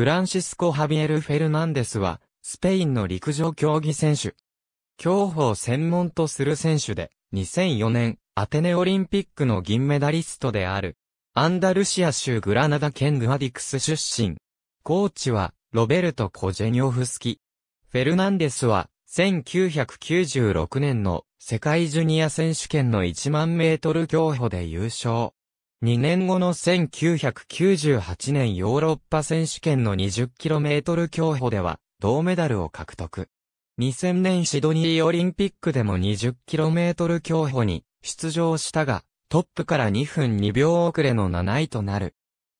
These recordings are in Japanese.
フランシスコ・ハビエル・フェルナンデスは、スペインの陸上競技選手。競歩を専門とする選手で、2004年、アテネオリンピックの銀メダリストである。アンダルシア州グラナダ県グアディクス出身。コーチは、ロベルト・コジェニョフスキ。フェルナンデスは、1996年の世界ジュニア選手権の1万メートル競歩で優勝。2年後の1998年ヨーロッパ選手権の 20km 競歩では銅メダルを獲得。2000年シドニーオリンピックでも 20km 競歩に出場したが、トップから2分2秒遅れの7位となる。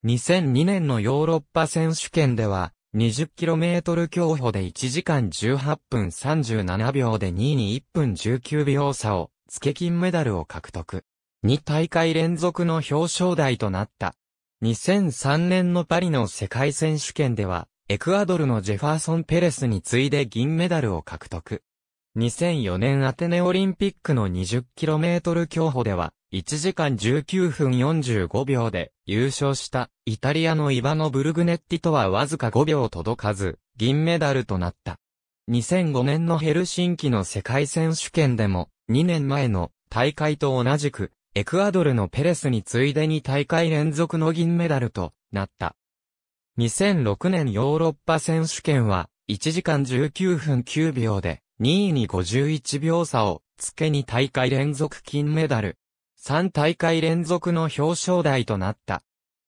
2002年のヨーロッパ選手権では、20km 競歩で1時間18分37秒で2位に1分19秒差を、付け金メダルを獲得。2大会連続の表彰台となった。2003年のパリの世界選手権では、エクアドルのジェファーソン・ペレスに次いで銀メダルを獲得。2004年アテネオリンピックの 20km 競歩では、1時間19分45秒で優勝したイタリアのイバノ・ブルグネッティとはわずか5秒届かず、銀メダルとなった。2005年のヘルシンキの世界選手権でも、2年前の大会と同じくエクアドルのペレスに次いでに大会連続の銀メダルとなった。2006年ヨーロッパ選手権は1時間19分9秒で2位に51秒差をつけに大会連続金メダル。3大会連続の表彰台となった。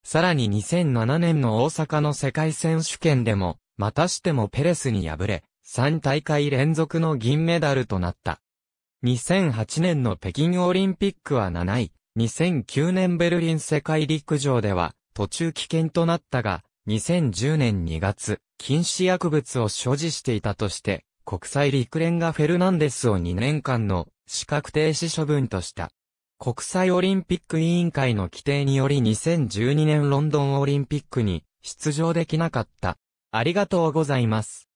さらに2007年の大阪の世界選手権でも、またしてもペレスに敗れ、3大会連続の銀メダルとなった。2008年の北京オリンピックは7位、2009年ベルリン世界陸上では途中危険となったが、2010年2月、禁止薬物を所持していたとして、国際陸連がフェルナンデスを2年間の資格停止処分とした。国際オリンピック委員会の規定により2012年ロンドンオリンピックに出場できなかった。ありがとうございます。